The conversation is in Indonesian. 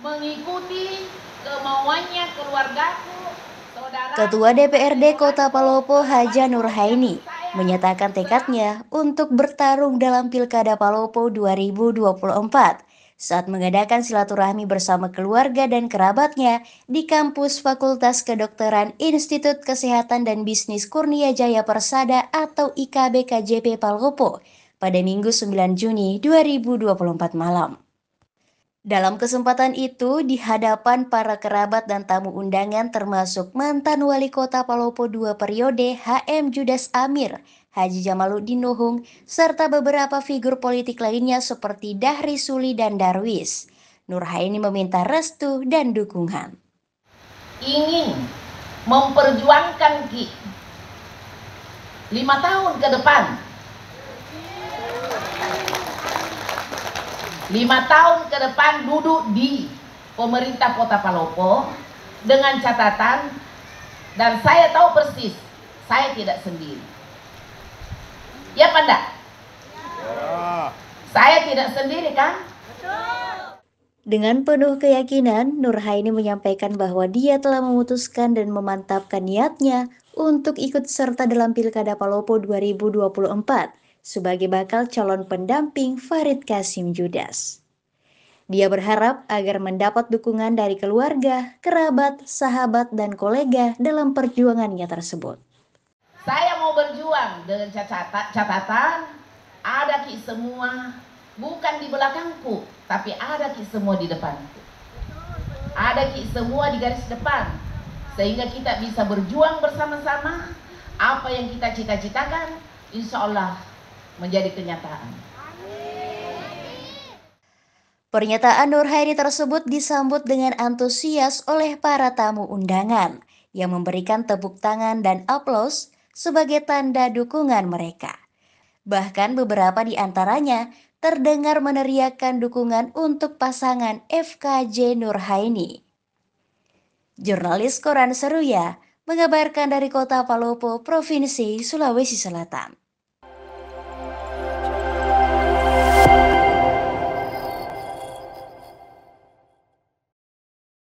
mengikuti kemauannya keluargaku. Ketua DPRD Kota Palopo Haja Nurhaini menyatakan tekadnya untuk bertarung dalam Pilkada Palopo 2024 saat mengadakan silaturahmi bersama keluarga dan kerabatnya di kampus Fakultas Kedokteran Institut Kesehatan dan Bisnis Kurnia Jaya Persada atau IKB KJP Palopo pada Minggu 9 Juni 2024 malam. Dalam kesempatan itu, di hadapan para kerabat dan tamu undangan termasuk mantan wali kota Palopo dua periode HM Judas Amir, Haji Jamaluddin Nuhung, serta beberapa figur politik lainnya seperti Dahri Suli dan Darwis. Nurhaini meminta restu dan dukungan. Ingin memperjuangkan lima tahun ke depan lima tahun ke depan duduk di pemerintah kota Palopo dengan catatan dan saya tahu persis saya tidak sendiri ya Panda ya. saya tidak sendiri kan Dengan penuh keyakinan, Nurhaini menyampaikan bahwa dia telah memutuskan dan memantapkan niatnya untuk ikut serta dalam Pilkada Palopo 2024 sebagai bakal calon pendamping Farid Kasim Judas. Dia berharap agar mendapat dukungan dari keluarga, kerabat, sahabat, dan kolega dalam perjuangannya tersebut. Saya mau berjuang dengan catatan, ada ki semua bukan di belakangku, tapi ada ki semua di depanku. Ada ki semua di garis depan, sehingga kita bisa berjuang bersama-sama apa yang kita cita-citakan, insya Allah menjadi kenyataan. Pernyataan Nur Hairi tersebut disambut dengan antusias oleh para tamu undangan yang memberikan tepuk tangan dan aplaus sebagai tanda dukungan mereka. Bahkan beberapa di antaranya terdengar meneriakkan dukungan untuk pasangan FKJ Nurhaini. Jurnalis Koran Seruya mengabarkan dari kota Palopo, Provinsi Sulawesi Selatan.